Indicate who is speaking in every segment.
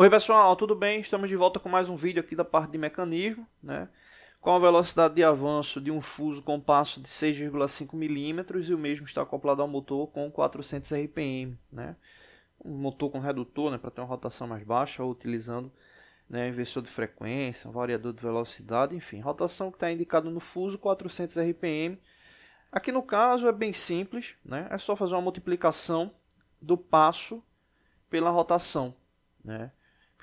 Speaker 1: Oi pessoal, tudo bem? Estamos de volta com mais um vídeo aqui da parte de mecanismo, né? Com a velocidade de avanço de um fuso com passo de 6,5 mm e o mesmo está acoplado ao motor com 400 RPM, né? Um motor com redutor, né, para ter uma rotação mais baixa, ou utilizando né, inversor de frequência, um variador de velocidade, enfim, rotação que está indicado no fuso 400 RPM. Aqui no caso é bem simples, né? É só fazer uma multiplicação do passo pela rotação, né?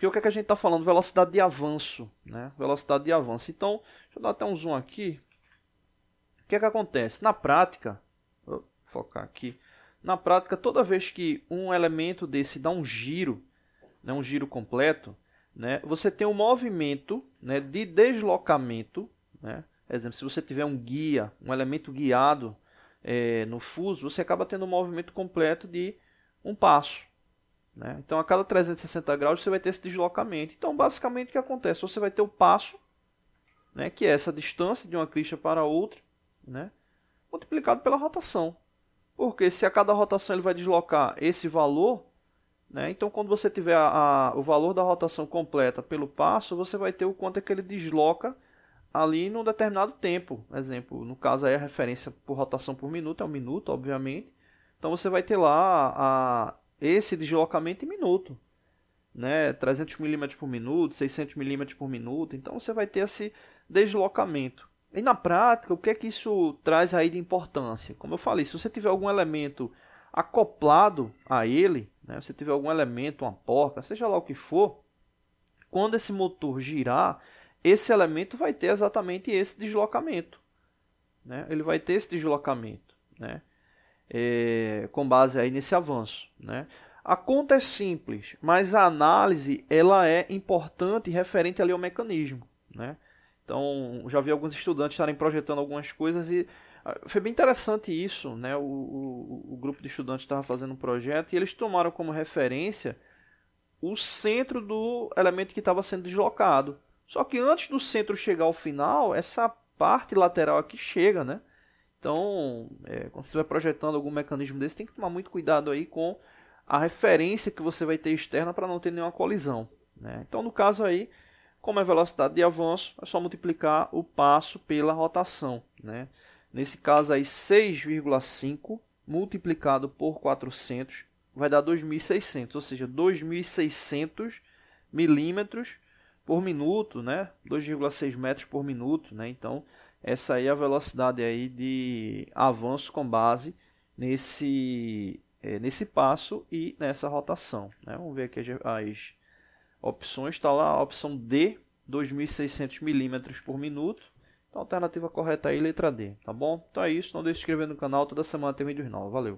Speaker 1: Porque o que, é que a gente está falando? Velocidade de avanço, né? Velocidade de avanço. Então, deixa eu dar até um zoom aqui. O que é que acontece? Na prática, vou focar aqui. Na prática, toda vez que um elemento desse dá um giro, né, um giro completo, né, você tem um movimento né, de deslocamento. Né? Por exemplo, se você tiver um guia, um elemento guiado é, no fuso, você acaba tendo um movimento completo de um passo. Né? Então, a cada 360 graus você vai ter esse deslocamento. Então, basicamente o que acontece? Você vai ter o passo, né, que é essa distância de uma crista para outra, né, multiplicado pela rotação. Porque se a cada rotação ele vai deslocar esse valor, né, então quando você tiver a, a, o valor da rotação completa pelo passo, você vai ter o quanto é que ele desloca ali num determinado tempo. Exemplo, no caso aí a referência por rotação por minuto é um minuto, obviamente. Então você vai ter lá a, esse deslocamento em minuto. Né, 300 mm por minuto, 600 mm por minuto, então você vai ter esse deslocamento. E na prática, o que é que isso traz aí de importância? Como eu falei, se você tiver algum elemento acoplado a ele, né, você tiver algum elemento, uma porca, seja lá o que for, quando esse motor girar, esse elemento vai ter exatamente esse deslocamento. Né? Ele vai ter esse deslocamento. Né? é, com base aí nesse avanço. Né? A conta é simples, mas a análise ela é importante referente ali ao mecanismo. Né? Então, já vi alguns estudantes estarem projetando algumas coisas e ah, foi bem interessante isso. Né? O, o, o grupo de estudantes estava fazendo um projeto e eles tomaram como referência o centro do elemento que estava sendo deslocado. Só que antes do centro chegar ao final, essa parte lateral aqui chega, né? Então, é, quando você vai projetando algum mecanismo desse, tem que tomar muito cuidado aí com a referência que você vai ter externa para não ter nenhuma colisão. Né? Então, no caso aí, como é velocidade de avanço, é só multiplicar o passo pela rotação. Né? Nesse caso aí, 6,5 multiplicado por 400 vai dar 2.600, ou seja, 2.600 milímetros por minuto, né? 2,6 metros por minuto, né? Então, essa aí é a velocidade aí de avanço com base nesse é, nesse passo e nessa rotação, né? Vamos ver aqui as, opções, está lá a opção D, 2600 milímetros por minuto. Então, a alternativa correta aí, letra D, tá bom? Então é isso, não deixe de se inscrever no canal, toda semana tem vídeos novos, valeu!